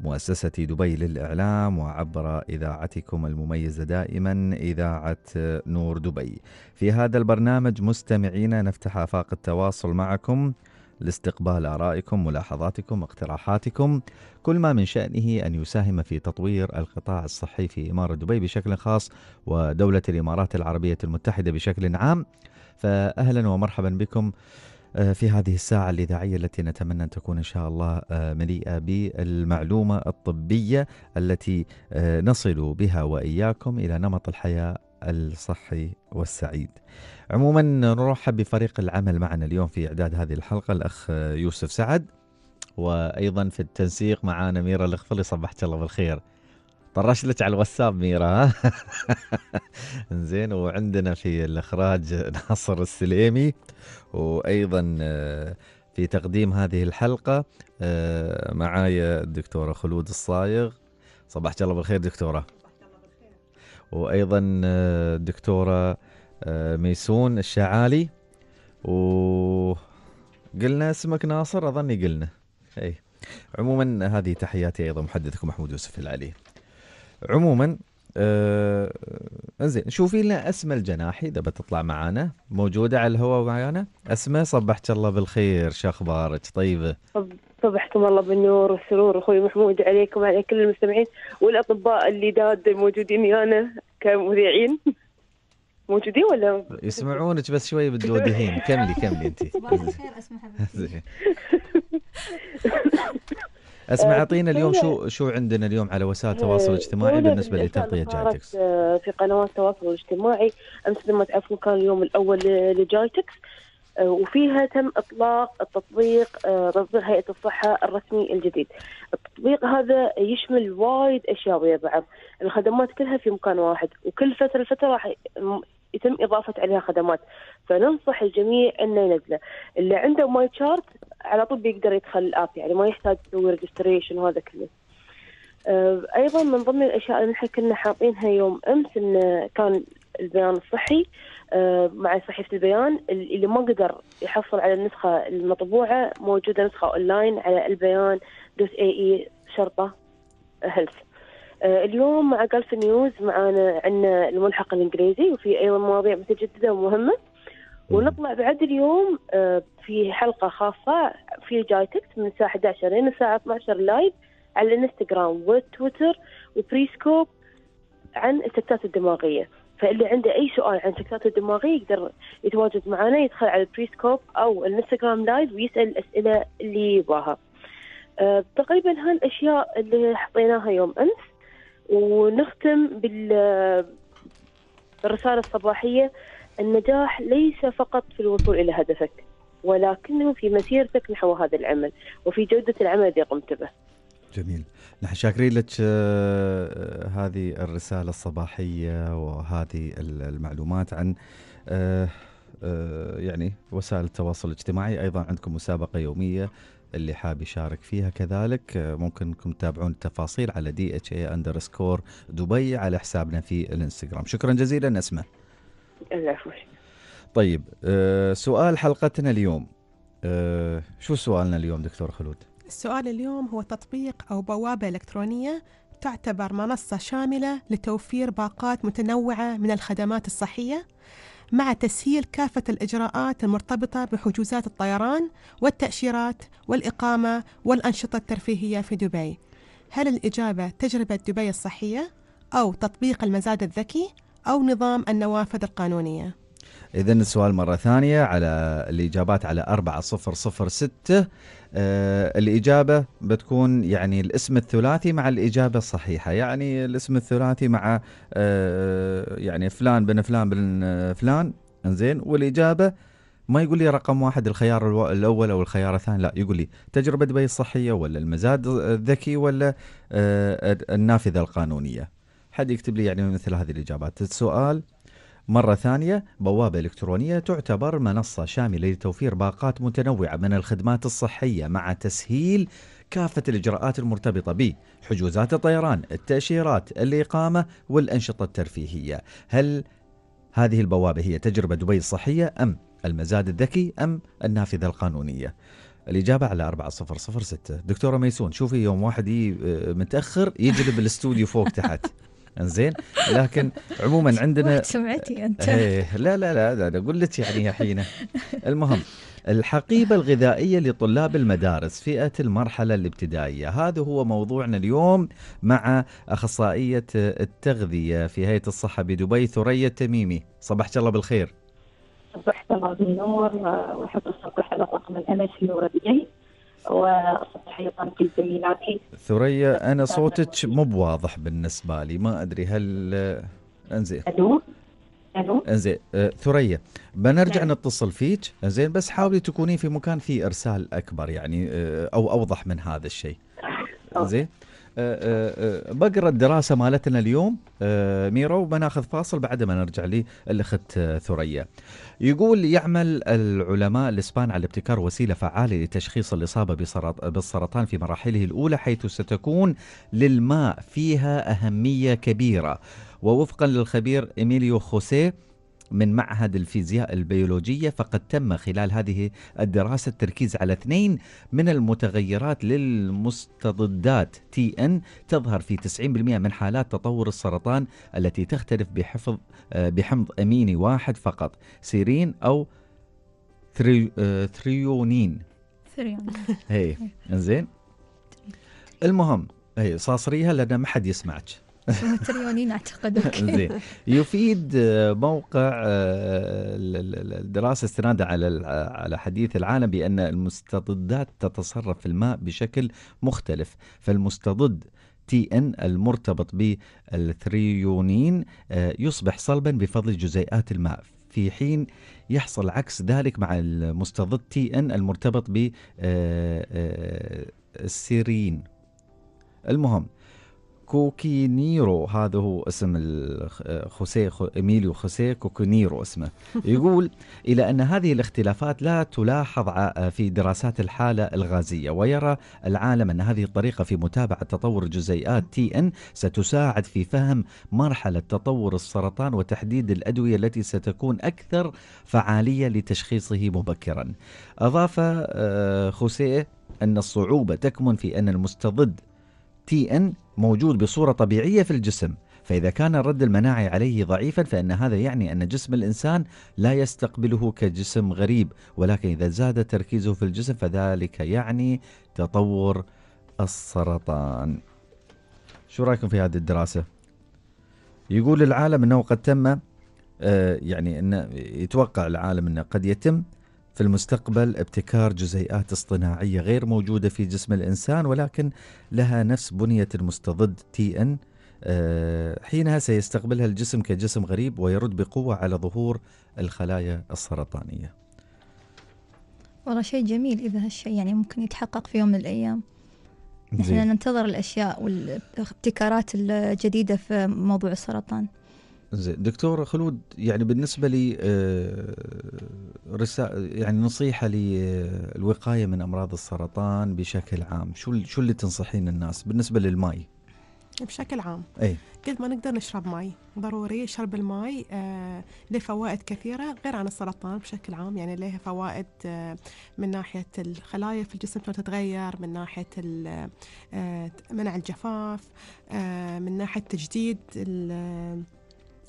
مؤسسة دبي للإعلام وعبر إذاعتكم المميزة دائما إذاعة نور دبي. في هذا البرنامج مستمعينا نفتح آفاق التواصل معكم لاستقبال آرائكم ملاحظاتكم اقتراحاتكم كل ما من شأنه أن يساهم في تطوير القطاع الصحي في إمارة دبي بشكل خاص ودولة الإمارات العربية المتحدة بشكل عام فأهلا ومرحبا بكم آه، في هذه الساعة الإذاعية التي نتمنى أن تكون إن شاء الله آه، مليئة بالمعلومة الطبية التي آه، نصل بها وإياكم إلى نمط الحياة الصحي والسعيد. عموما نرحب بفريق العمل معنا اليوم في إعداد هذه الحلقة الأخ يوسف سعد وأيضا في التنسيق معنا ميرا الخفلي صبحت الله بالخير. طرش لك على الواتساب ميرا ها زين وعندنا في الاخراج ناصر السليمي وايضا آه، في تقديم هذه الحلقه آه، معايا الدكتوره خلود الصايغ صباحك الله بالخير دكتوره وايضا الدكتوره آه، ميسون الشعالي وقلنا اسمك ناصر اظني قلنا اي عموما هذه تحياتي ايضا محدثكم محمود يوسف العلي عموما آه انزين آه، شوفي لنا اسماء الجناحي اذا بتطلع معانا موجوده على الهواء معانا اسماء صبحت الله بالخير شو اخبارك طيبه صبحكم الله بالنور والسرور اخوي محمود عليكم وعلى كل المستمعين والاطباء اللي داد الموجودين ويانا كمذيعين موجودين ولا يسمعونك بس شوي بالدودهين كملي كملي انت صباح الخير اسمع حبيبتي اسمع آه، اعطينا اليوم شو شو عندنا اليوم على وسائل آه، التواصل الاجتماعي بالنسبه لتغطيه جايتكس آه، في قنوات التواصل الاجتماعي امس لما تعرفون كان اليوم الاول لجايتكس وفيها تم اطلاق التطبيق تطبيق هيئه الصحه الرسمي الجديد. التطبيق هذا يشمل وايد اشياء ويا بعض، الخدمات كلها في مكان واحد وكل فتره فتره راح يتم اضافه عليها خدمات فننصح الجميع انه ينزله اللي عنده ماي شارت على طول بيقدر يدخل الاب يعني ما يحتاج يسوي ريجستريشن وهذا كله آه، ايضا من ضمن الاشياء اللي نحن كنا حاطينها يوم امس انه كان البيان الصحي آه، مع صحيفه البيان اللي ما قدر يحصل على النسخه المطبوعه موجوده نسخه اونلاين على البيان دوت اي اي e شرطه هيلث آه، اليوم مع جلف نيوز معنا عندنا الملحق الانجليزي وفي ايضا مواضيع متجدده ومهمه ونطلع بعد اليوم آه، في حلقه خاصه في جايتكس من الساعه 11 لين الساعه 12 لايف على الانستغرام والتويتر وبريسكوب عن السكتات الدماغيه فاللي عنده اي سؤال عن السكتات الدماغيه يقدر يتواجد معنا يدخل على البريسكوب او الانستغرام لايف ويسال الاسئله اللي يباها. آه، تقريبا هالاشياء اللي حطيناها يوم امس ونختم بالرسالة الصباحية النجاح ليس فقط في الوصول إلى هدفك ولكنه في مسيرتك نحو هذا العمل وفي جودة العمل اللي قمت به جميل نحن شاكرين لك آه، آه، هذه الرسالة الصباحية وهذه المعلومات عن آه، يعني وسائل التواصل الاجتماعي أيضا عندكم مسابقة يومية اللي حاب يشارك فيها كذلك ممكن انكم تتابعون التفاصيل على دي اتش اي اندرسكور دبي على حسابنا في الانستغرام شكرا جزيلا اسمه طيب آه، سؤال حلقتنا اليوم آه، شو سؤالنا اليوم دكتور خلود السؤال اليوم هو تطبيق او بوابه الكترونيه تعتبر منصه شامله لتوفير باقات متنوعه من الخدمات الصحيه مع تسهيل كافة الإجراءات المرتبطة بحجوزات الطيران والتأشيرات والإقامة والأنشطة الترفيهية في دبي هل الإجابة تجربة دبي الصحية أو تطبيق المزاد الذكي أو نظام النوافذ القانونية؟ إذا السؤال مرة ثانية على الإجابات على 4006 آه الإجابة بتكون يعني الاسم الثلاثي مع الإجابة الصحيحة يعني الاسم الثلاثي مع آه يعني فلان بن فلان بن آه، فلان انزين والإجابة ما يقول لي رقم واحد الخيار الأول أو الخيار الثاني لا يقول لي تجربة دبي الصحية ولا المزاد الذكي ولا آه النافذة القانونية حد يكتب لي يعني مثل هذه الإجابات السؤال مرة ثانية بوابة إلكترونية تعتبر منصة شاملة لتوفير باقات متنوعة من الخدمات الصحية مع تسهيل كافة الإجراءات المرتبطة به حجوزات الطيران التأشيرات الإقامة والأنشطة الترفيهية هل هذه البوابة هي تجربة دبي الصحية أم المزاد الذكي أم النافذة القانونية الإجابة على 4006 دكتورة ميسون شوفي يوم واحد آه، متأخر يجلب الاستوديو فوق تحت انزين لكن عموما عندنا سمعتي انت ايه لا لا لا انا قلت يعني الحين المهم الحقيبة الغذائية لطلاب المدارس فئة المرحلة الابتدائية هذا هو موضوعنا اليوم مع أخصائية التغذية في هيئة الصحة بدبي ثريا التميمي صبحت الله بالخير صباح الله بالنور وحب الصباح على طاقم الأمل في وصحيحات الزميلات ثريا أنا صوتك مو واضح بالنسبة لي ما أدري هل أنزين ألو الو انزين أه، ثريا بنرجع نعم. نتصل فيك انزين بس حاولي تكونين في مكان فيه ارسال اكبر يعني أه، او اوضح من هذا الشيء زين آه، آه، آه، بقرا الدراسه مالتنا اليوم ميرو وبناخذ فاصل بعد ما نرجع لي الاخت ثريا. يقول يعمل العلماء الاسبان على ابتكار وسيله فعاله لتشخيص الاصابه بالسرطان في مراحله الاولى حيث ستكون للماء فيها اهميه كبيره ووفقا للخبير ايميليو خوسيه من معهد الفيزياء البيولوجية فقد تم خلال هذه الدراسة التركيز على اثنين من المتغيرات للمستضدات تي ان تظهر في 90% من حالات تطور السرطان التي تختلف بحفظ آه، بحمض اميني واحد فقط سيرين او آه، ثريونين ثريونين اي زين المهم اي صاصريها لان ما حد يسمعك متريونين اعتقد زين يفيد آه، موقع آه، الدراسه استنادا على على حديث العالم بان المستضدات تتصرف في الماء بشكل مختلف فالمستضد تي ان المرتبط بالثريونين آه، يصبح صلبا بفضل جزيئات الماء في حين يحصل عكس ذلك مع المستضد تي ان المرتبط ب السيرين المهم كوكينيرو هذا هو اسم خوسيه إميليو خوسيه كوكينيرو اسمه يقول إلى أن هذه الاختلافات لا تلاحظ في دراسات الحالة الغازية ويرى العالم أن هذه الطريقة في متابعة تطور جزيئات تي إن ستساعد في فهم مرحلة تطور السرطان وتحديد الأدوية التي ستكون أكثر فعالية لتشخيصه مبكرا أضاف آه، خوسيه أن الصعوبة تكمن في أن المستضد تي إن موجود بصورة طبيعية في الجسم فإذا كان الرد المناعي عليه ضعيفا فإن هذا يعني أن جسم الإنسان لا يستقبله كجسم غريب ولكن إذا زاد تركيزه في الجسم فذلك يعني تطور السرطان شو رأيكم في هذه الدراسة؟ يقول العالم أنه قد تم آه، يعني أنه يتوقع العالم أنه قد يتم في المستقبل ابتكار جزيئات اصطناعية غير موجودة في جسم الإنسان ولكن لها نفس بنية المستضد تي إن آه، حينها سيستقبلها الجسم كجسم غريب ويرد بقوة على ظهور الخلايا السرطانية والله شيء جميل إذا هالشيء يعني ممكن يتحقق في يوم من الأيام نحن ننتظر الأشياء والابتكارات الجديدة في موضوع السرطان زين دكتور خلود يعني بالنسبه لي آه، رسالة يعني نصيحه للوقايه آه، من امراض السرطان بشكل عام شو شو اللي تنصحين الناس بالنسبه للماي بشكل عام اي قد ما نقدر نشرب ماي ضروري شرب الماي آه، له فوائد كثيرة غير عن السرطان بشكل عام يعني له فوائد من ناحية الخلايا في الجسم تتغير من ناحية منع الجفاف من ناحية تجديد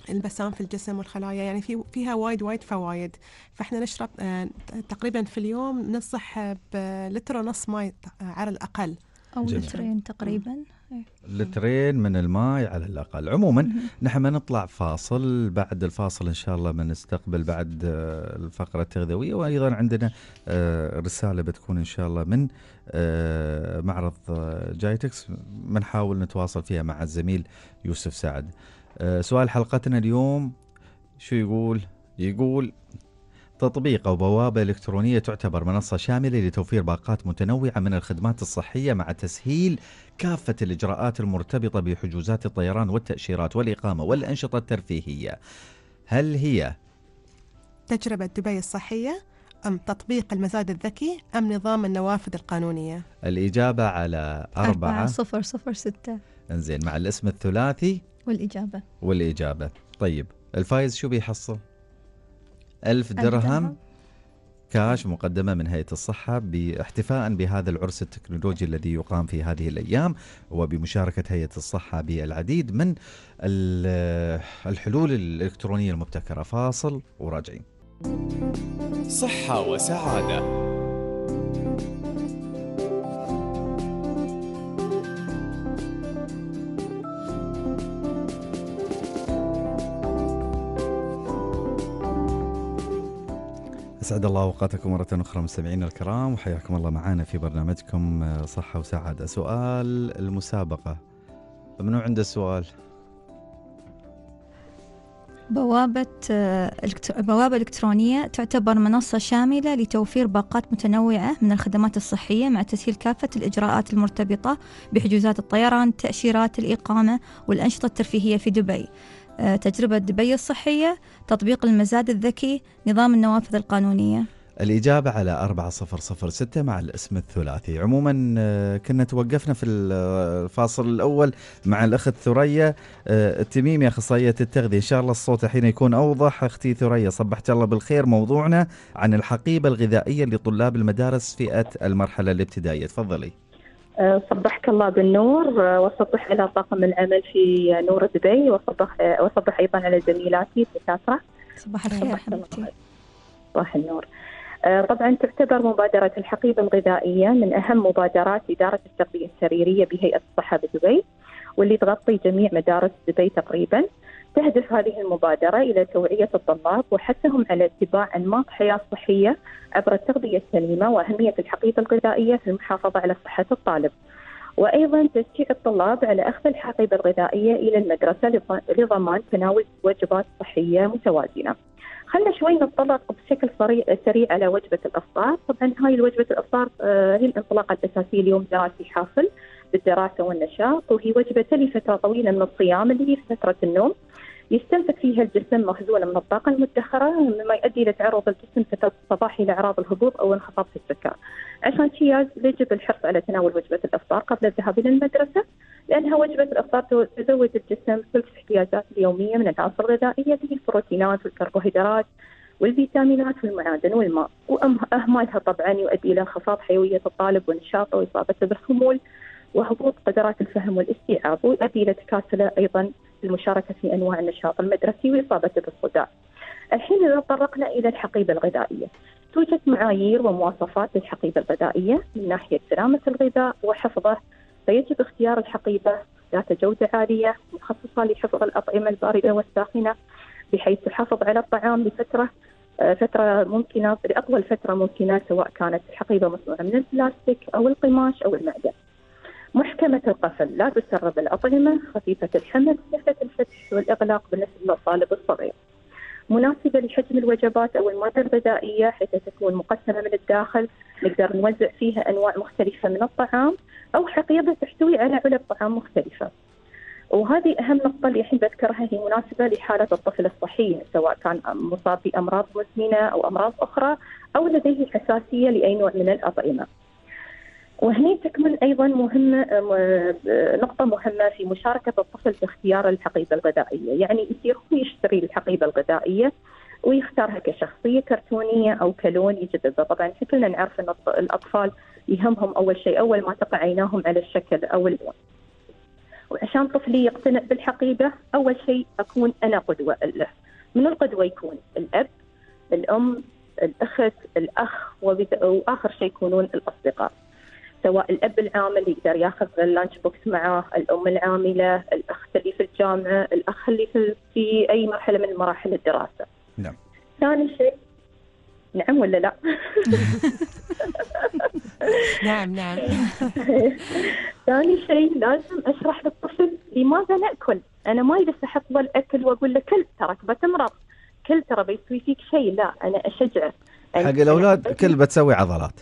البسام في الجسم والخلايا يعني في فيها وايد وايد فوايد فاحنا نشرب آه، تقريبا في اليوم ننصح بلتر ونص ماء آه، على الاقل او جميل. لترين تقريبا إيه. لترين من الماء على الاقل عموما نحن نطلع فاصل بعد الفاصل ان شاء الله بنستقبل بعد آه، الفقره التغذويه وايضا عندنا رساله بتكون ان شاء الله من معرض جايتكس بنحاول نتواصل فيها مع الزميل يوسف سعد آه، سؤال حلقتنا اليوم شو يقول؟ يقول تطبيق أو بوابة إلكترونية تعتبر منصة شاملة لتوفير باقات متنوعة من الخدمات الصحية مع تسهيل كافة الإجراءات المرتبطة بحجوزات الطيران والتأشيرات والإقامة والأنشطة الترفيهية هل هي تجربة دبي الصحية أم تطبيق المزاد الذكي أم نظام النوافذ القانونية الإجابة على أربعة, 4 صفر صفر ستة انزين مع الاسم الثلاثي والإجابة والإجابة طيب الفايز شو بيحصل؟ ألف درهم كاش مقدمة من هيئة الصحة باحتفاء بهذا العرس التكنولوجي الذي يقام في هذه الأيام وبمشاركة هيئة الصحة بالعديد من الحلول الإلكترونية المبتكرة فاصل وراجعين صحة وسعادة أسعد الله أوقاتكم مرة أخرى مستمعينا الكرام وحياكم الله معنا في برنامجكم آه، صحة وسعادة سؤال المسابقة منو عنده السؤال؟ بوابة آه، بوابة إلكترونية تعتبر منصة شاملة لتوفير باقات متنوعة من الخدمات الصحية مع تسهيل كافة الإجراءات المرتبطة بحجوزات الطيران، تأشيرات الإقامة والأنشطة الترفيهية في دبي. آه، تجربة دبي الصحية تطبيق المزاد الذكي نظام النوافذ القانونية الإجابة على 4006 مع الاسم الثلاثي عموما آه، كنا توقفنا في آه، الفاصل الأول مع الأخت ثريا التميمي أخصائية التغذية إن شاء الله الصوت الحين يكون أوضح أختي ثريا صبحت الله بالخير موضوعنا عن الحقيبة الغذائية لطلاب المدارس فئة المرحلة الابتدائية تفضلي آه، صبحك الله بالنور آه، وصبح على طاقم العمل في نور دبي وصبح آه، وصبح ايضا على زميلاتي الدكاتره صباح الخير صباح النور طبعا تعتبر مبادرة الحقيبة الغذائية من أهم مبادرات إدارة التغذية السريرية بهيئة الصحة بدبي واللي تغطي جميع مدارس دبي تقريبا تهدف هذه المبادرة إلى توعية الطلاب وحثهم على اتباع أنماط حياة صحية عبر التغذية السليمة وأهمية الحقيبة الغذائية في المحافظة على صحة الطالب. وايضا تشجيع الطلاب على اخذ الحقيبه الغذائيه الى المدرسه لضمان تناول وجبات صحيه متوازنه. خلنا شوي نتطرق بشكل سريع على وجبه الافطار، طبعا هاي وجبه الافطار آه، هي الانطلاقه الاساسيه ليوم دراسي حافل بالدراسه والنشاط وهي وجبه لفتره طويله من الصيام اللي هي فتره النوم يستنفذ فيها الجسم مخزونه من الطاقه المدخره مما يؤدي الى تعرض الجسم في الصباح الى اعراض الهبوط او انخفاض في السكر. عشان كذا يجب الحرص على تناول وجبه الافطار قبل الذهاب الى المدرسه لانها وجبه الافطار تزود الجسم ثلث احتياجاته اليوميه من العناصر الغذائيه مثل البروتينات والكربوهيدرات والفيتامينات والمعادن والماء واهمالها طبعا يؤدي الى انخفاض حيويه الطالب ونشاطه واصابته بالخمول وهبوط قدرات الفهم والاستيعاب ويؤدي الى تكاسله ايضا المشاركه في انواع النشاط المدرسي واصابته بالصداع. الحين اذا تطرقنا الى الحقيبه الغذائيه، توجد معايير ومواصفات للحقيبه الغذائيه من ناحيه سلامه الغذاء وحفظه، فيجب اختيار الحقيبه ذات جوده عاليه مخصصه لحفظ الاطعمه البارده والساخنه بحيث تحافظ على الطعام لفتره آه، فترة ممكنة لأطول فترة ممكنة سواء كانت الحقيبة مصنوعة من البلاستيك أو القماش أو المعدن. محكمة القفل لا تسرب الأطعمة خفيفة الحمل سهلة الفتح والإغلاق بالنسبة للطالب الصغير مناسبة لحجم الوجبات أو المواد الغذائية حيث تكون مقسمة من الداخل نقدر نوزع فيها أنواع مختلفة من الطعام أو حقيبة تحتوي على علب طعام مختلفة وهذه أهم نقطة اللي أحب أذكرها هي مناسبة لحالة الطفل الصحية سواء كان مصاب بأمراض مزمنة أو أمراض أخرى أو لديه حساسية لأي نوع من الأطعمة. وهني تكمن ايضا مهمه آه، آه، نقطه مهمه في مشاركه الطفل في اختيار الحقيبه الغذائيه، يعني يصير هو يشتري الحقيبه الغذائيه ويختارها كشخصيه كرتونيه او كلون يجذبه، طبعا كلنا نعرف ان الاطفال يهمهم اول شيء اول ما تقع عيناهم على الشكل او اللون. وعشان طفلي يقتنع بالحقيبه اول شيء اكون انا قدوه له. من القدوه يكون الاب، الام، الاخت، الاخ واخر شيء يكونون الاصدقاء. سواء الاب العامل يقدر ياخذ اللانش بوكس معاه، الام العامله، الاخت اللي في الجامعه، الاخ اللي في, في اي مرحله من مراحل الدراسه. نعم. ثاني شيء نعم ولا لا؟ نعم نعم ثاني شيء لازم اشرح للطفل لماذا ناكل؟ انا ما بس احط الاكل واقول له كل ترى بتمرض كل ترى بيسوي فيك شيء لا انا اشجعه حق الاولاد كل بتسوي عضلات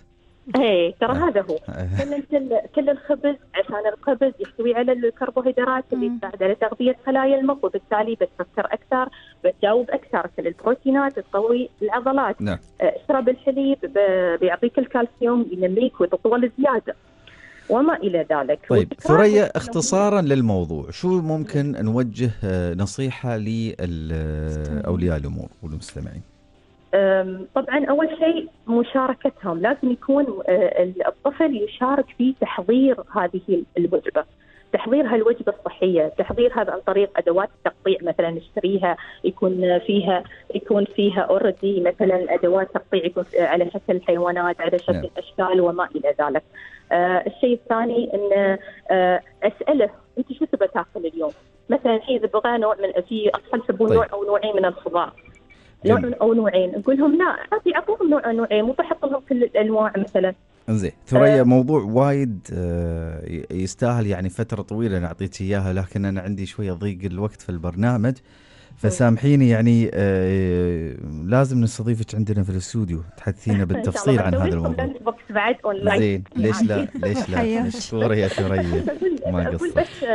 ايه ترى هذا هو إيه. كل كل الخبز عشان الخبز يحتوي على الكربوهيدرات اللي تساعد على تغذيه خلايا المخ وبالتالي بتفكر اكثر بتجاوب اكثر كل البروتينات تقوي العضلات نعم. إيه، اشرب الحليب بيعطيك الكالسيوم ينميك وتطول زياده وما الى ذلك طيب ثريا اختصارا للموضوع شو ممكن نوجه نصيحه لاولياء الامور والمستمعين طبعا اول شيء مشاركتهم لازم يكون أه، الطفل يشارك في تحضير هذه الوجبه تحضير هالوجبه الصحيه، تحضير هذا عن طريق ادوات التقطيع مثلا نشتريها يكون فيها يكون فيها اوريدي مثلا ادوات تقطيع يكون على شكل حيوانات، على شكل نعم. اشكال وما الى ذلك. آه الشيء الثاني ان آه اساله انت شو تبغى تاكل اليوم؟ مثلا الحين اذا بغى نوع من في اطفال يحبون طيب. نوع او نوعين من الخضار. نوع او نوعين نقول لهم لا عادي اعطوهم نوع او نوعين مو بحط لهم كل الانواع مثلا زين ثريا آه. موضوع وايد آه، يستاهل يعني فتره طويله انا اعطيتك اياها لكن انا عندي شويه ضيق الوقت في البرنامج فسامحيني يعني آه لازم نستضيفك عندنا في الاستوديو تحدثينا بالتفصيل عن هذا الموضوع بعد اونلاين زين ليش لا ليش لا مشكورة يا ثريا ما قصرت بس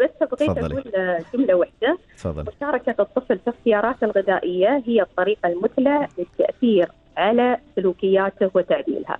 بس بغيت اقول آه، جمله واحده تفضل مشاركه الطفل في اختياراته الغذائيه هي الطريقه المثلى للتاثير على سلوكياته وتعديلها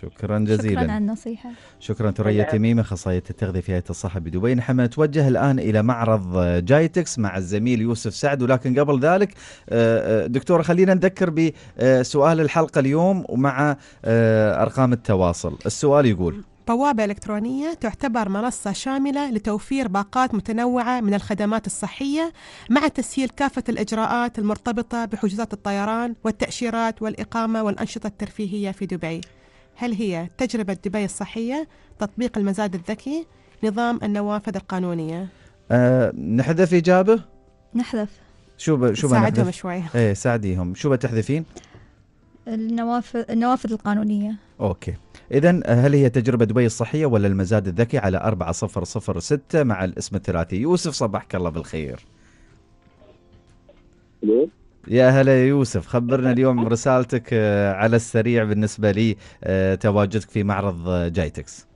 شكرا جزيلا شكرا على النصيحة شكرا تريا تميمة أخصائية التغذية في هيئة الصحة بدبي نحن نتوجه الآن إلى معرض جايتكس مع الزميل يوسف سعد ولكن قبل ذلك آه، آه، دكتورة خلينا نذكر بسؤال الحلقة اليوم ومع آه، أرقام التواصل السؤال يقول بوابة إلكترونية تعتبر منصة شاملة لتوفير باقات متنوعة من الخدمات الصحية مع تسهيل كافة الإجراءات المرتبطة بحجوزات الطيران والتأشيرات والإقامة والأنشطة الترفيهية في دبي. هل هي تجربة دبي الصحية تطبيق المزاد الذكي نظام النوافذ القانونية أه نحذف إجابة نحذف شو شو ساعدهم شوي ايه ساعديهم شو بتحذفين النوافذ النوافذ القانونية اوكي إذا آه، هل هي تجربة دبي الصحية ولا المزاد الذكي على 4006 مع الاسم الثلاثي يوسف صباحك الله بالخير يا هلا يا يوسف خبرنا اليوم رسالتك آه، على السريع بالنسبة لي آه، تواجدك في معرض آه، جايتكس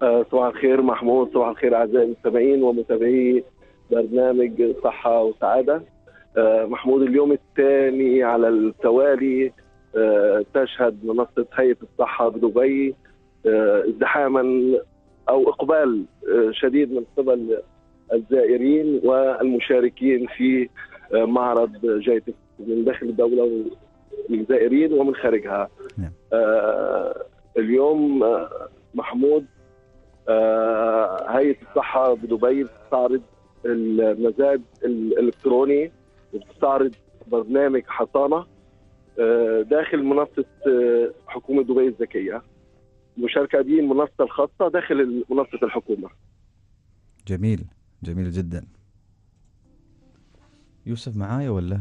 صباح الخير محمود صباح الخير أعزائي المستمعين ومتابعي برنامج صحة وسعادة محمود اليوم الثاني على التوالي تشهد منصة هيئة الصحة بدبي ازدحاما أو إقبال شديد من قبل الزائرين والمشاركين في معرض جاي من داخل الدولة الجزائريين ومن خارجها نعم. آه اليوم آه، محمود آه هيئة الصحة بدبي بتستعرض المزاد الإلكتروني وبتستعرض برنامج حصانة آه داخل منصة آه، حكومة دبي الذكية المشاركة دي المنصة الخاصة داخل منصة الحكومة جميل جميل جدا يوسف معايا ولا؟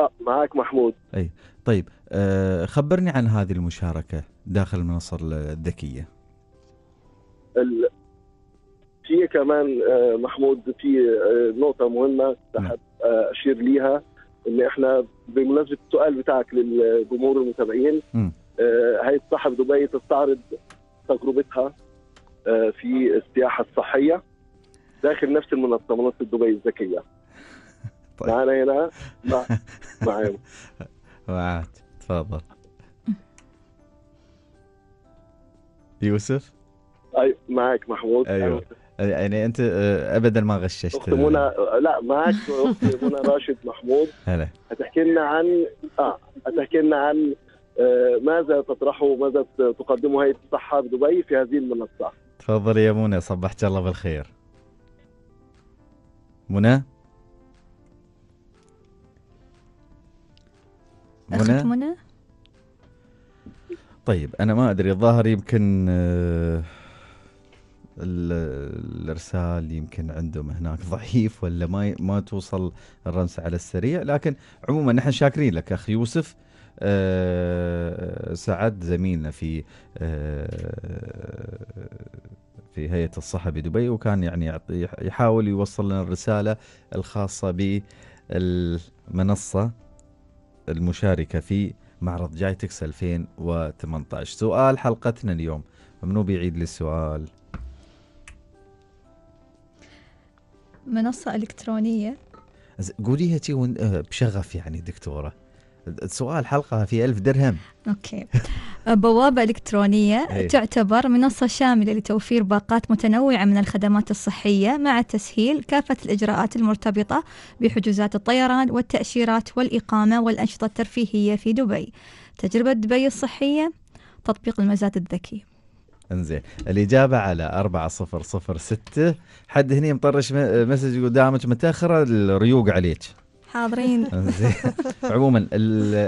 أه معاك محمود اي طيب آه خبرني عن هذه المشاركه داخل المنصه الذكيه ال... في كمان آه محمود في آه نقطه مهمه بحب نعم. آه اشير ليها ان احنا بمناسبه السؤال بتاعك للجمهور المتابعين هيئه آه، صاحب دبي تستعرض تجربتها آه، في السياحه الصحيه داخل نفس المنصه منصه دبي الذكيه طيب معنا هنا مع معي معك تفضل يوسف اي معك محمود ايوه يعني انت آه، ابدا ما غششت اختي منى لا معك اختي منى راشد محمود هلا هتحكي لنا عن اه هتحكي لنا عن آه، ماذا تطرحه ماذا تقدمه هيئه الصحه بدبي في هذه المنصه تفضل يا منى صبحت الله بالخير منى منى, منى؟ طيب انا ما ادري الظاهر يمكن آه، الارسال يمكن عندهم هناك ضعيف ولا ما ما توصل الرمسه على السريع لكن عموما نحن شاكرين لك اخ يوسف آه، سعد زميلنا في آه، في هيئه الصحه بدبي وكان يعني يحاول يوصل لنا الرساله الخاصه بالمنصه المشاركة في معرض جايتكس 2018 سؤال حلقتنا اليوم منو بيعيد لي السؤال منصة إلكترونية قوليها تي آه، بشغف يعني دكتورة سؤال حلقة في ألف درهم أوكي بوابة إلكترونية هي. إيه. تعتبر منصة شاملة لتوفير باقات متنوعة من الخدمات الصحية مع تسهيل كافة الإجراءات المرتبطة بحجوزات الطيران والتأشيرات والإقامة والأنشطة الترفيهية في دبي تجربة دبي الصحية تطبيق المزاد الذكي انزين الاجابه على 4006 حد هني مطرش مسج يقول دامك متاخره الريوق عليك حاضرين عموما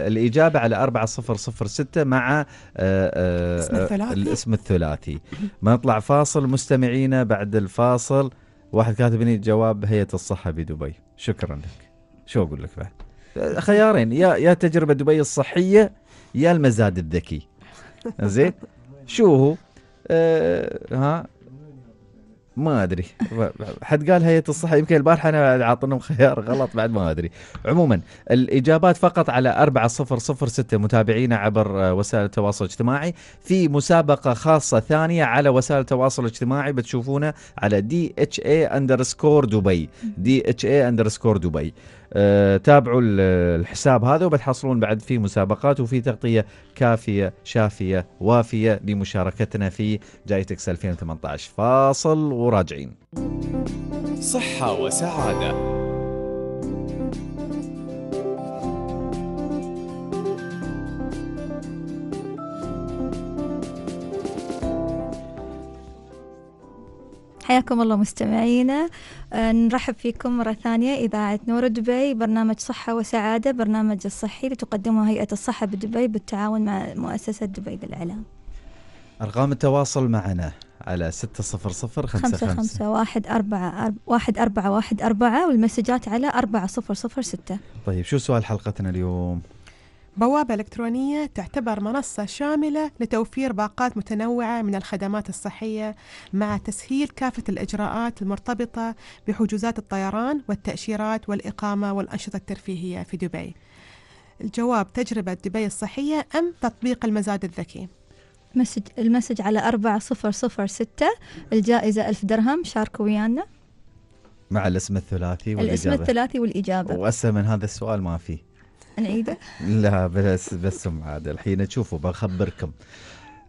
الإجابة على 4006 مع آآ آه، آآ آه، اسم الثلاثي. الاسم الثلاثي ما نطلع فاصل مستمعينا بعد الفاصل واحد كاتب جواب هيئة الصحة بدبي شكرا لك شو أقول لك بعد خيارين يا يا تجربة دبي الصحية يا المزاد الذكي زين شو هو آه ها ما ادري حد قال هيئه الصحه يمكن البارحه انا عاطنهم خيار غلط بعد ما ادري عموما الاجابات فقط على 4006 متابعينا عبر وسائل التواصل الاجتماعي في مسابقه خاصه ثانيه على وسائل التواصل الاجتماعي بتشوفونها على دي اتش اي اندرسكور دبي دي اتش اي اندرسكور دبي آه، تابعوا الحساب هذا وبتحصلون بعد في مسابقات وفي تغطيه كافيه شافيه وافيه لمشاركتنا في جايتكس 2018 فاصل وراجعين صحه وسعاده حياكم الله مستمعينا آه، نرحب فيكم مرة ثانية إذاعة نور دبي برنامج صحة وسعادة برنامج الصحي لتقدمه هيئة الصحة بدبي بالتعاون مع مؤسسة دبي للإعلام أرقام التواصل معنا على 600 خمسة خمسة واحد أربعة واحد أربعة واحد أربعة والمسجات على أربعة صفر صفر ستة طيب شو سؤال حلقتنا اليوم؟ بوابة إلكترونية تعتبر منصة شاملة لتوفير باقات متنوعة من الخدمات الصحية مع تسهيل كافة الإجراءات المرتبطة بحجوزات الطيران والتأشيرات والإقامة والأنشطة الترفيهية في دبي. الجواب تجربة دبي الصحية أم تطبيق المزاد الذكي؟ مسج المسج على 4006 الجائزة ألف درهم شاركوا ويانا مع الاسم الثلاثي والإجابة الاسم الثلاثي والإجابة وأسهل من هذا السؤال ما فيه نعيده؟ يعني لا بس بس عاد الحين تشوفوا بخبركم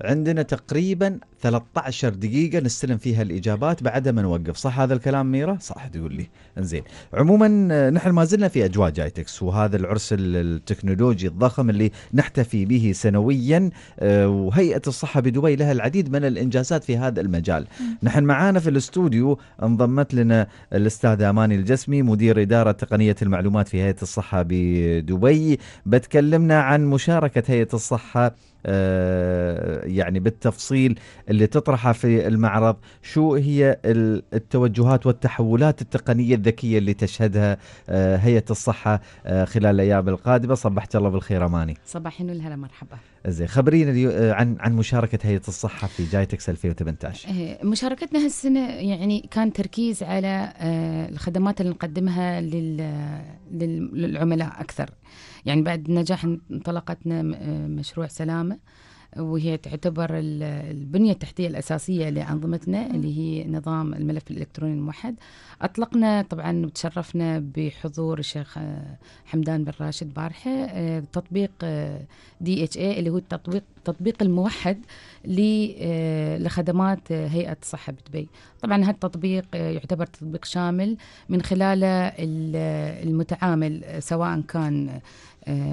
عندنا تقريبا 13 دقيقة نستلم فيها الإجابات بعدها ما نوقف صح هذا الكلام ميرا؟ صح تقول لي انزين عموما آه، نحن ما زلنا في أجواء جايتكس وهذا العرس التكنولوجي الضخم اللي نحتفي به سنويا آه، وهيئة الصحة بدبي لها العديد من الإنجازات في هذا المجال نحن معانا في الاستوديو انضمت لنا الأستاذة أماني الجسمي مدير إدارة تقنية المعلومات في هيئة الصحة بدبي بتكلمنا عن مشاركة هيئة الصحة آه، يعني بالتفصيل اللي تطرحها في المعرض شو هي التوجهات والتحولات التقنية الذكية اللي تشهدها آه، هيئة الصحة آه، خلال الأيام القادمة صبحت الله بالخير أماني صباح النور هلا مرحبا زين خبرينا عن عن مشاركة هيئة الصحة في جايتكس 2018 مشاركتنا هالسنة يعني كان تركيز على الخدمات اللي نقدمها للعملاء أكثر يعني بعد نجاح انطلقتنا مشروع سلامة وهي تعتبر البنية التحتية الأساسية لأنظمتنا اللي هي نظام الملف الإلكتروني الموحد أطلقنا طبعا وتشرفنا بحضور الشيخ آه، حمدان بن راشد بارحة آه، تطبيق دي اتش اي اللي هو التطبيق التطبيق الموحد آه، لخدمات هيئة الصحة بدبي طبعا هذا التطبيق يعتبر تطبيق شامل من خلاله المتعامل سواء كان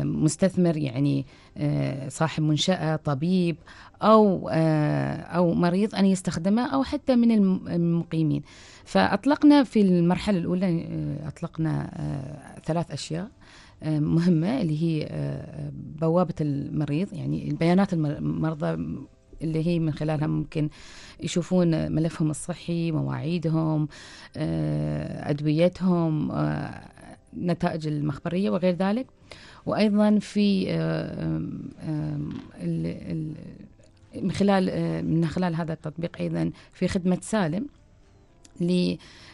مستثمر يعني صاحب منشأة طبيب أو أو مريض أن يستخدمه أو حتى من المقيمين فأطلقنا في المرحلة الأولى أطلقنا آه، ثلاث أشياء آه، مهمة اللي هي آه، بوابة المريض يعني البيانات المرضى اللي هي من خلالها ممكن يشوفون ملفهم الصحي مواعيدهم أدويتهم نتائج المخبرية وغير ذلك وأيضا في من خلال من خلال هذا التطبيق أيضا في خدمة سالم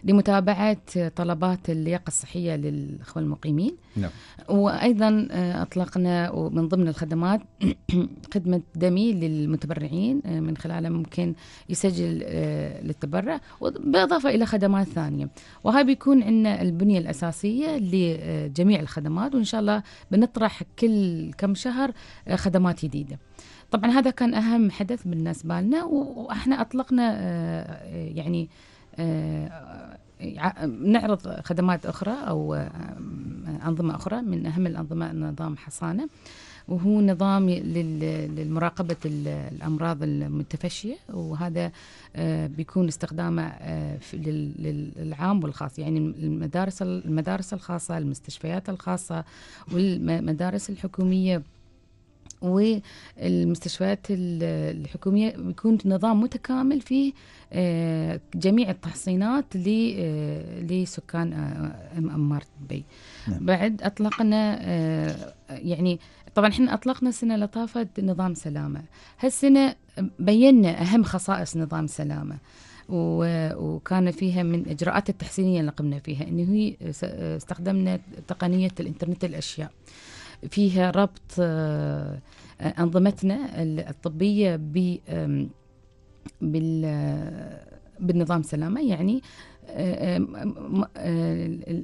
لمتابعة طلبات اللياقة الصحية للإخوة المقيمين نعم. وأيضا آه، أطلقنا من ضمن الخدمات خدمة دمي للمتبرعين آه، من خلال ممكن يسجل آه، للتبرع بالإضافة إلى خدمات ثانية وهاي بيكون عندنا البنية الأساسية لجميع الخدمات وإن شاء الله بنطرح كل كم شهر خدمات جديدة طبعا هذا كان أهم حدث بالنسبة لنا وإحنا أطلقنا يعني آه، نعرض خدمات أخرى أو آه، أنظمة أخرى من أهم الأنظمة نظام حصانة وهو نظام للمراقبة الأمراض المتفشية وهذا آه، بيكون استخدامه للعام والخاص يعني المدارس المدارس الخاصة المستشفيات الخاصة والمدارس الحكومية والمستشفيات الحكومية بيكون نظام متكامل فيه آه، جميع التحصينات آه، لسكان آه، امار دبي نعم. بعد أطلقنا يعني طبعا احنا أطلقنا السنة اللي طافت نظام سلامة هالسنة بينا أهم خصائص نظام سلامة وكان فيها من اجراءات التحسينيه اللي قمنا فيها انه هي استخدمنا تقنيه الانترنت الاشياء فيها ربط آه، أنظمتنا الطبية بال آه، بالنظام سلامة يعني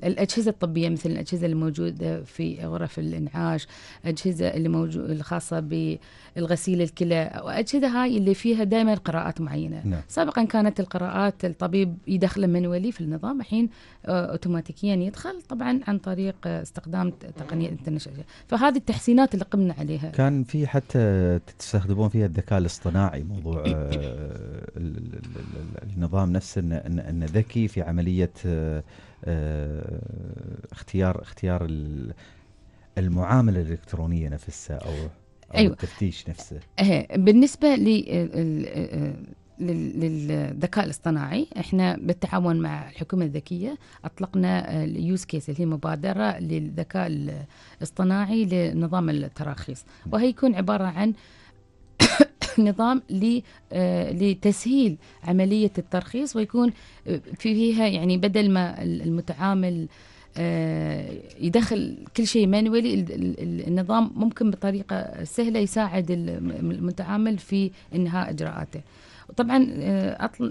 الأجهزة الطبية مثل الأجهزة الموجودة في غرف الإنعاش أجهزة اللي موجوده الخاصة بالغسيل الكلى وأجهزة هاي اللي فيها دائما قراءات معينة نعم. سابقا كانت القراءات الطبيب يدخله منولي في النظام الحين آه، أوتوماتيكيا يدخل طبعا عن طريق استخدام تقنية الانترنت فهذه التحسينات اللي قمنا عليها كان في حتى تستخدمون فيها الذكاء الاصطناعي موضوع آه، النظام نفسه أنه ذكي في عمليه آه، آه، اختيار اختيار المعامله الالكترونيه نفسها او, أو أيوة. التفتيش نفسه إيه، بالنسبه للذكاء الاصطناعي احنا بالتعاون مع الحكومه الذكيه اطلقنا اليوز آه، كيس اللي هي مبادره للذكاء الاصطناعي لنظام التراخيص وهي يكون عباره عن نظام آه، لتسهيل عملية الترخيص ويكون آه، فيها يعني بدل ما المتعامل آه، يدخل كل شيء مانولي النظام ممكن بطريقة سهلة يساعد المتعامل في إنهاء إجراءاته طبعا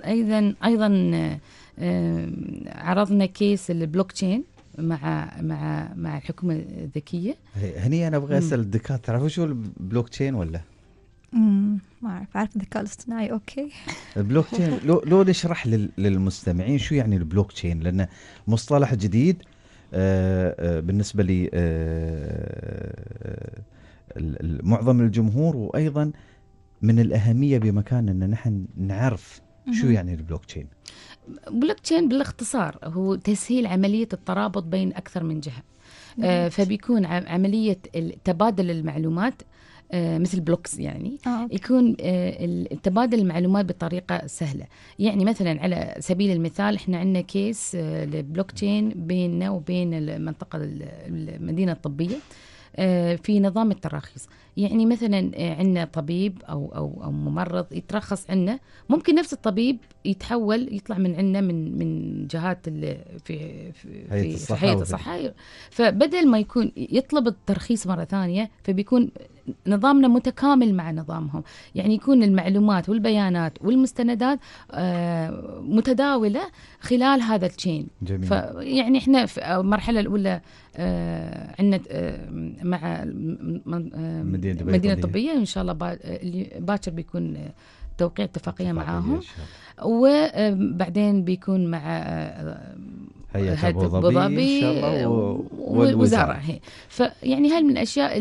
ايضا ايضا عرضنا كيس البلوك تشين مع مع مع الحكومه الذكيه هني انا ابغى اسال الدكاتره تعرفوا شو البلوك تشين ولا؟ ما اعرف عارف الذكاء الاصطناعي اوكي البلوك تشين لو لو نشرح للمستمعين شو يعني البلوك تشين لان مصطلح جديد آه، آه، بالنسبه آه، ل معظم الجمهور وايضا من الاهميه بمكان ان نحن نعرف شو يعني البلوك تشين بلوك تشين بالاختصار هو تسهيل عمليه الترابط بين اكثر من جهه فبيكون عملية تبادل المعلومات آه، مثل بلوكس يعني آه، أوكي. يكون آه، تبادل المعلومات بطريقه سهله يعني مثلا على سبيل المثال احنا عندنا كيس لبلوك تشين بيننا وبين المنطقه المدينه الطبيه في نظام التراخيص يعني مثلا عندنا طبيب او او او ممرض يترخص عندنا ممكن نفس الطبيب يتحول يطلع من عندنا من من جهات في في في هيئه الصحه فبدل ما يكون يطلب الترخيص مره ثانيه فبيكون نظامنا متكامل مع نظامهم يعني يكون المعلومات والبيانات والمستندات آه، متداولة خلال هذا التشين جميل. يعني احنا في المرحلة الأولى آه، عندنا آه، مع مدينة, مدينة طبية إن شاء الله باكر بيكون توقيع اتفاقيه معاهم وبعدين بيكون مع هيئه ابو ظبي والوزاره هي فيعني هاي من الاشياء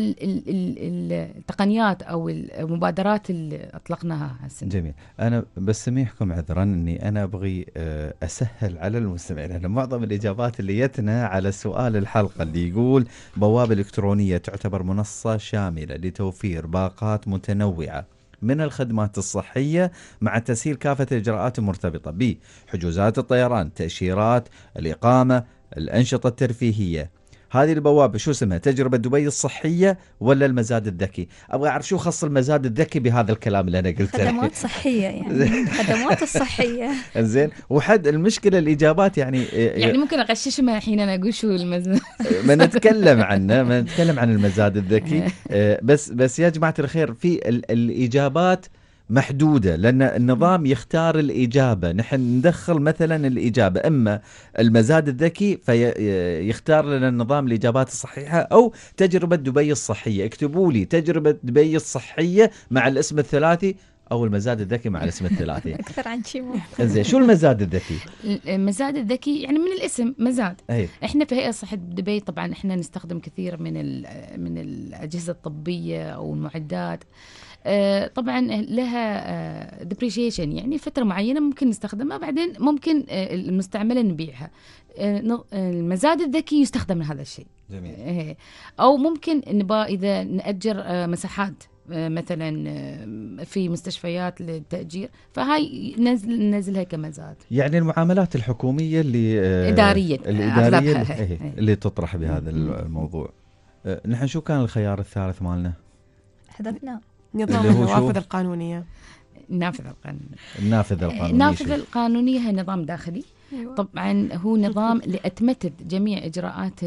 التقنيات او المبادرات اللي اطلقناها هالسنه جميل انا بس سميحكم عذرا اني انا ابغي آه، اسهل على المستمعين لان معظم الاجابات اللي جتنا على سؤال الحلقه اللي يقول بوابه الكترونيه تعتبر منصه شامله لتوفير باقات متنوعه من الخدمات الصحية مع تسهيل كافة الإجراءات المرتبطة بحجوزات الطيران تأشيرات الإقامة الأنشطة الترفيهية هذه البوابه شو اسمها تجربه دبي الصحيه ولا المزاد الذكي ابغى اعرف شو خص المزاد الذكي بهذا الكلام اللي انا قلته خدمات صحيه يعني خدمات الصحيه زين وحد المشكله الاجابات يعني إيه، إيه، يعني ممكن اغشش ما الحين انا اقول شو المزاد ما نتكلم عنه ما نتكلم عن المزاد الذكي إيه، بس بس يا جماعه الخير في الاجابات محدوده لان النظام يختار الاجابه، نحن ندخل مثلا الاجابه اما المزاد الذكي فيختار لنا النظام الاجابات الصحيحه او تجربه دبي الصحيه، اكتبوا لي تجربه دبي الصحيه مع الاسم الثلاثي او المزاد الذكي مع الاسم الثلاثي اكثر عن شيء زين شو المزاد الذكي المزاد الذكي يعني من الاسم مزاد أي. احنا في هيئه صحه دبي طبعا احنا نستخدم كثير من من الاجهزه الطبيه او المعدات آه، طبعا لها ديبريشيشن آه، يعني فتره معينه ممكن نستخدمها بعدين ممكن آه، المستعمله نبيعها المزاد الذكي يستخدم لهذا الشيء جميل او ممكن نبا اذا ناجر مساحات مثلا في مستشفيات للتاجير فهاي ننزل ننزلها كمزاد يعني المعاملات الحكوميه اللي اداريه الاداريه اللي, إيه، اللي تطرح بهذا الموضوع نحن شو كان الخيار الثالث مالنا؟ حذفناه نظام النوافذ القانونية النافذة آه، القانونية النافذة القانونية النافذة القانونية هي نظام داخلي أيوة. طبعا هو نظام لأتمتت جميع إجراءات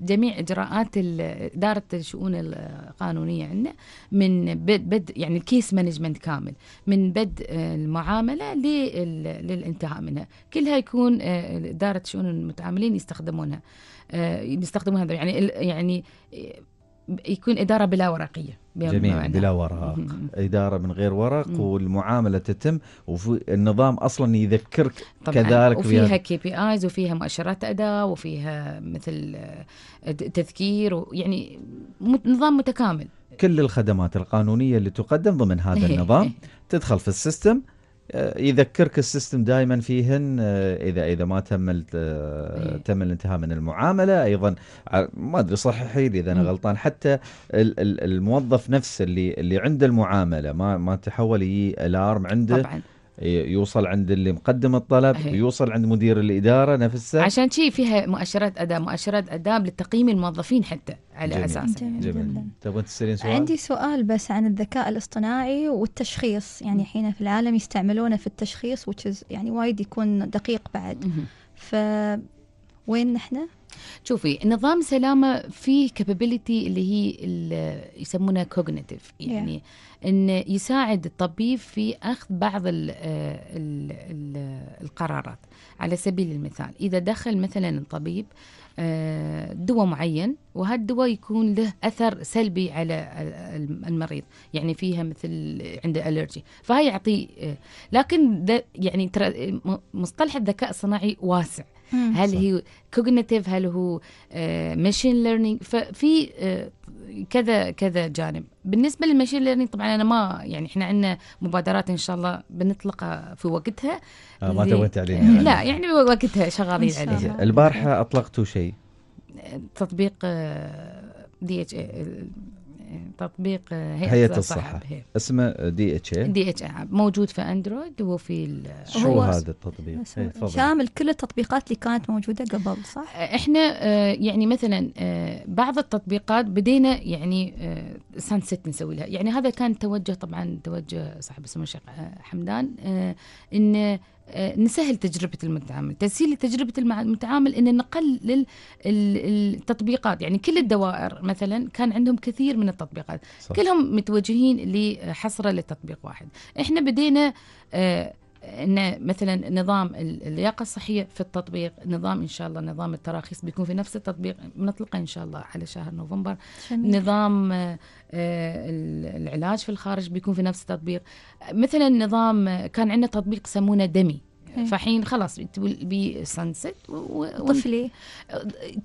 جميع اجراءات اداره الشؤون القانونيه عندنا من بدء يعني الكيس مانجمنت كامل من بدء آه، المعامله للانتهاء منها كلها يكون آه، اداره شؤون المتعاملين يستخدمونها يستخدمون هذا يعني يعني يكون اداره بلا ورقيه جميل بلا نعم. ورق اداره من غير ورق مم. والمعامله تتم وفي النظام اصلا يذكرك طبعاً. كذلك وفيها كي بي ايز وفيها مؤشرات اداء وفيها مثل آه، تذكير يعني نظام متكامل كل الخدمات القانونيه اللي تقدم ضمن هذا إيه، النظام إيه. تدخل في السيستم آه، يذكرك السيستم دائما فيهن آه، اذا اذا ما تم آه، إيه. تم الانتهاء من المعامله ايضا ما ادري صححي لي اذا انا غلطان حتى الموظف نفسه اللي اللي عنده المعامله ما ما تحول يجي الارم عنده طبعا إيه، يوصل عند اللي مقدم الطلب أيه. ويوصل عند مدير الإدارة نفسه عشان شيء فيها مؤشرات أداء مؤشرات أداء لتقييم الموظفين حتى على جميل. أساس جميل, جميل. تبغى تسألين سؤال؟ عندي سؤال بس عن الذكاء الاصطناعي والتشخيص يعني حين في العالم يستعملونه في التشخيص which يعني وايد يكون دقيق بعد ف وين نحن؟ شوفي نظام سلامة فيه كابابيلتي اللي هي اللي يسمونها كوجنيتيف يعني yeah. ان يساعد الطبيب في اخذ بعض الـ الـ الـ القرارات على سبيل المثال اذا دخل مثلا الطبيب آه، دواء معين وهالدواء يكون له اثر سلبي على المريض يعني فيها مثل عنده الرجي فهي يعطي آه، لكن يعني مصطلح الذكاء الصناعي واسع هل صح. هي كوجنيتيف هل هو ماشين ليرنينج ففي كذا كذا جانب بالنسبه للماشين ليرنينج طبعا انا ما يعني احنا عندنا مبادرات ان شاء الله بنطلقها في وقتها آه ما دونت علينا يعني؟ لا يعني وقتها شغالين عليها البارحه اطلقتوا شيء تطبيق دي آه، اتش تطبيق آه، هيئه, هيئة الصحه هي. اسمه دي اتش اي دي اتش اي موجود في اندرويد وفي شو هذا التطبيق؟ إيه، شامل كل التطبيقات اللي كانت موجوده قبل صح؟ آه، احنا آه، يعني مثلا بعض التطبيقات بدينا يعني سانست نسوي لها يعني هذا كان توجه طبعا توجه صاحب السمو الشيخ حمدان انه آه، نسهل تجربة المتعامل تسهيل تجربة المتعامل أن نقلل التطبيقات يعني كل الدوائر مثلا كان عندهم كثير من التطبيقات صح. كلهم متوجهين لحصره لتطبيق واحد احنا بدينا آه، ان مثلا نظام اللياقه الصحيه في التطبيق نظام ان شاء الله نظام التراخيص بيكون في نفس التطبيق بنطلقه ان شاء الله على شهر نوفمبر جميل. نظام آه، العلاج في الخارج بيكون في نفس التطبيق مثلا نظام كان عندنا تطبيق يسمونه دمي إيه. فحين خلاص بي سانست طفلي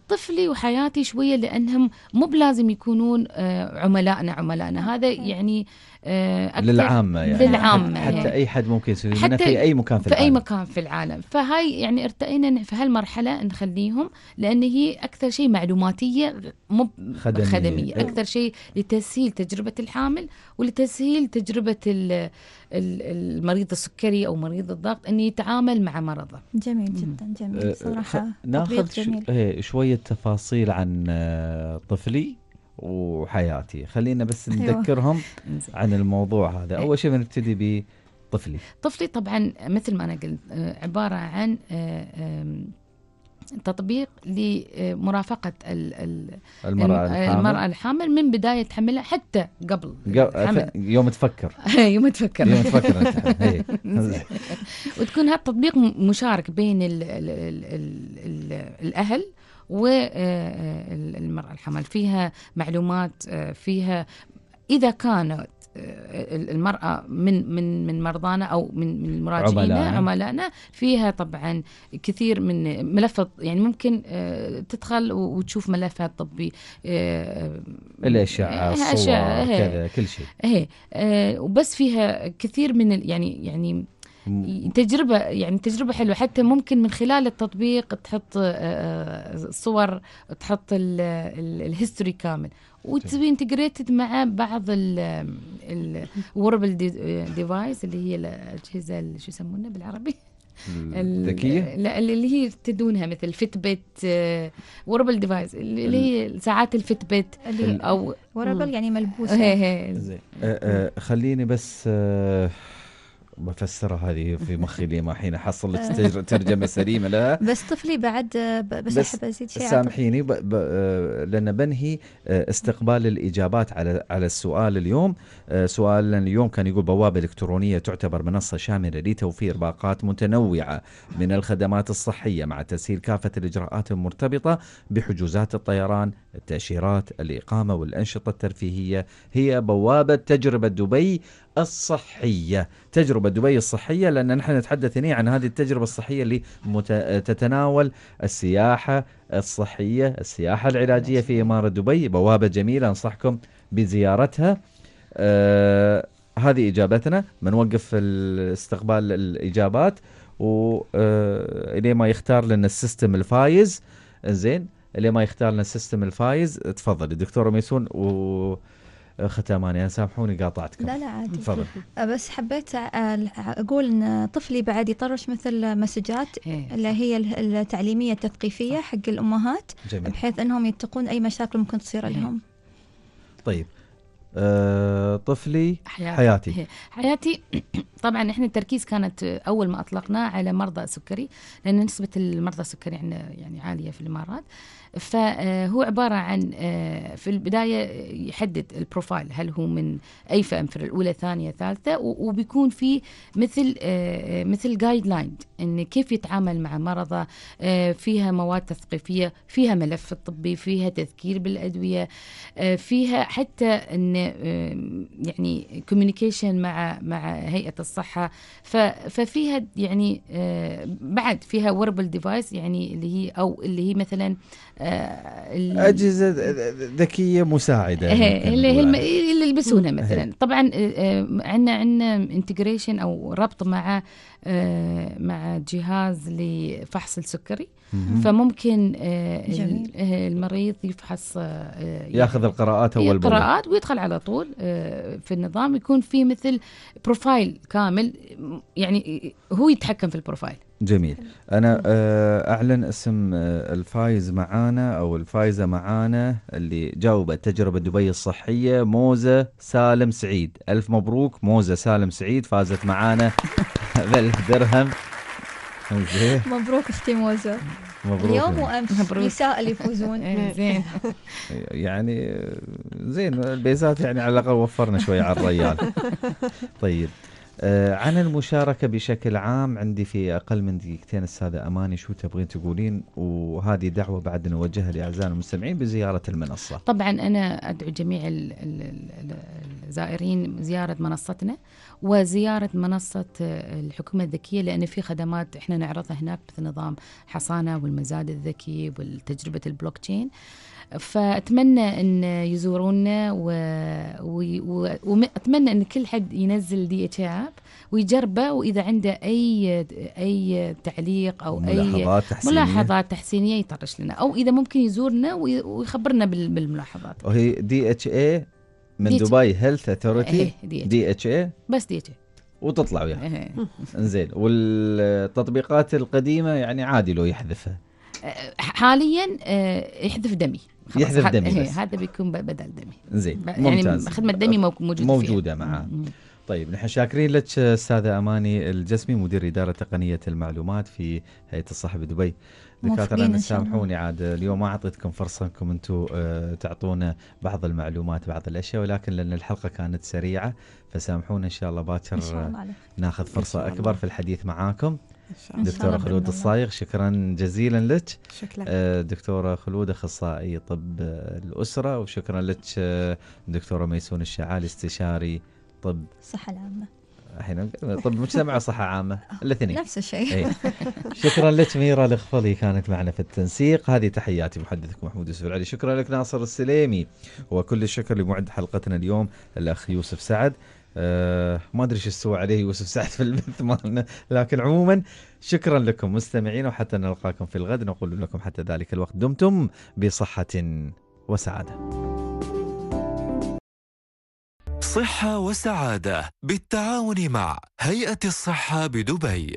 طفلي وحياتي شويه لانهم مو بلازم يكونون آه، عملائنا عملائنا نعم. هذا نعم. يعني آه، للعامة يعني للعامة حتى, يعني. حتى أي حد ممكن يسوي منها في أي مكان في, في العالم في أي مكان في العالم فهاي يعني ارتئينا في هالمرحلة نخليهم لأن هي أكثر شيء معلوماتية مو خدمية. خدمية أيوة. أكثر شيء لتسهيل تجربة الحامل ولتسهيل تجربة المريض السكري أو مريض الضغط أن يتعامل مع مرضه جميل جدا جميل آه، صراحة ناخذ إيه، شوية تفاصيل عن آه، طفلي وحياتي خلينا بس أيوة. نذكرهم عن الموضوع هذا إيه. اول شيء بنبتدي بطفلي طفلي طبعا مثل ما انا قلت آه، عباره عن آه، تطبيق لمرافقة المرأة, المرأة الحامل من بداية حملها حتى قبل الحمل. يوم تفكر يوم تفكر يوم إيه. تفكر وتكون هذا التطبيق مشارك بين الـ الـ الـ الـ الأهل والمرأة الحمل فيها معلومات آه، فيها إذا كانت آه، المرأة من من من مرضانا أو من من مراجعينا عملائنا فيها طبعا كثير من ملف يعني ممكن آه، تدخل وتشوف ملفها الطبي الأشعة الصور كذا كل شيء إيه وبس فيها كثير من يعني يعني تجربه يعني تجربه حلوه حتى ممكن من خلال التطبيق تحط آه، آه، صور تحط الهيستوري كامل وتسوي انتجريتد مع بعض الوربل ديفايس آه، اللي هي الاجهزه شو يسمونها بالعربي الذكيه لا اللي هي تدونها مثل فيت بيت وربل ديفايس اللي هي ساعات الفيت بيت او وربل يعني ملبوسه هي إيه، هي. زي. أه أه خليني بس أه بفسرها هذه في مخي لما حين احصل لك آه. ترجمه سليمه لها بس طفلي بعد بس, بس احب ازيد شيء سامحيني ب... ب... آه، لان بنهي آه، استقبال الاجابات على على السؤال اليوم سؤالنا اليوم كان يقول بوابه الكترونيه تعتبر منصه شامله لتوفير باقات متنوعه من الخدمات الصحيه مع تسهيل كافه الاجراءات المرتبطه بحجوزات الطيران التاشيرات الاقامه والانشطه الترفيهيه هي بوابه تجربه دبي الصحية تجربة دبي الصحية لأن نحن نتحدث هنا عن هذه التجربة الصحية اللي مت... تتناول السياحة الصحية السياحة العلاجية في نعم. إمارة دبي بوابة جميلة أنصحكم بزيارتها آه هذه إجابتنا بنوقف استقبال الإجابات و آه ما يختار لنا السيستم الفايز زين اللي ما يختار لنا السيستم الفايز تفضل الدكتور ميسون و ختامان يعني سامحوني قاطعتكم لا لا عادي تفضل أه، بس حبيت أه، اقول ان طفلي بعد يطرش مثل مسجات إيه. اللي هي التعليميه التثقيفيه حق الامهات جميل. بحيث انهم يتقون اي مشاكل ممكن تصير إيه. لهم طيب أه طفلي حياتي حياتي, إيه. طبعا احنا التركيز كانت اول ما اطلقناه على مرضى سكري لان نسبه المرضى السكري عندنا يعني عاليه في الامارات فهو عبارة عن آه، في البداية يحدد البروفايل هل هو من أي فئة مثل الأولى ثانية ثالثة وبيكون في مثل آه، آه، مثل جايد لاين إن كيف يتعامل مع مرضى فيها مواد تثقيفية فيها ملف طبي فيها تذكير بالأدوية فيها حتى إن يعني كوميونيكيشن مع مع هيئة الصحة ففيها يعني بعد فيها وربل ديفايس يعني اللي هي أو اللي هي مثلا آه، اجهزه ذكيه مساعده إيه، اللي يلبسونها مثلا طبعا آه، آه، عندنا عندنا انتجريشن او ربط مع مع جهاز لفحص السكري فممكن جميل. إيه، المريض يفحص ياخذ القراءات اول باول القراءات ويدخل على طول في النظام يكون في مثل بروفايل كامل يعني هو يتحكم في البروفايل جميل انا آه، اعلن اسم آه، الفايز معانا او الفايزه معانا اللي جاوبت تجربه دبي الصحيه موزه سالم سعيد الف مبروك موزه سالم سعيد فازت معانا بالدرهم زين مبروك اختي موزه مبروك اليوم وامس مبروك. نساء اللي يفوزون إيه، زين يعني آه، زين البيزات يعني على الاقل وفرنا شوي على الريال طيب آه، عن المشاركة بشكل عام عندي في أقل من دقيقتين أستاذة أماني شو تبغين تقولين وهذه دعوة بعد نوجهها لأعزائنا المستمعين بزيارة المنصة طبعا أنا أدعو جميع الزائرين زيارة منصتنا وزيارة منصة آه، الحكومة الذكية لأن في خدمات إحنا نعرضها هناك مثل نظام حصانة والمزاد الذكي والتجربة البلوك تشين فاتمنى ان يزورونا واتمنى و... و... ان كل حد ينزل دي اتش اب ويجربه واذا عنده اي اي تعليق او ملاحظات اي تحسينية. ملاحظات تحسينيه يطرش لنا او اذا ممكن يزورنا وي... ويخبرنا بال... بالملاحظات وهي دي اتش اي من دبي هيلث اثورتي دي اتش اي إيه؟ بس دي اتش اي وتطلع وياها إيه. انزين والتطبيقات القديمه يعني عادي لو يحذفها أه، حاليا أه، يحذف دمي يحذف دمي إيه، بس هذا بيكون بدل دمي زين يعني ممتاز يعني خدمه دمي موجوده موجوده معاه طيب نحن شاكرين لك استاذه اماني الجسمي مدير اداره تقنيه المعلومات في هيئه الصحه بدبي دكاتره انا سامحوني عاد اليوم ما اعطيتكم فرصه انكم انتم آه، تعطونا بعض المعلومات بعض الاشياء ولكن لان الحلقه كانت سريعه فسامحونا ان شاء الله باكر ناخذ فرصه اكبر في الحديث معاكم دكتورة خلود الصايغ شكرا جزيلا لك شكرا آه، دكتورة خلود أخصائي طب آه، الأسرة وشكرا لك آه، دكتورة ميسون الشعال استشاري طب الصحة العامة الحين طب مجتمع وصحة عامة الاثنين نفس الشيء ايه. شكرا لك ميرا الخفلي كانت معنا في التنسيق هذه تحياتي محدثكم محمود يوسف العلي شكرا لك ناصر السليمي وكل الشكر لمعد حلقتنا اليوم الأخ يوسف سعد آه ما ادري شو سوى عليه يوسف سعد في البث مالنا لكن عموما شكرا لكم مستمعين وحتى نلقاكم في الغد نقول لكم حتى ذلك الوقت دمتم بصحة وسعادة صحة وسعادة بالتعاون مع هيئة الصحة بدبي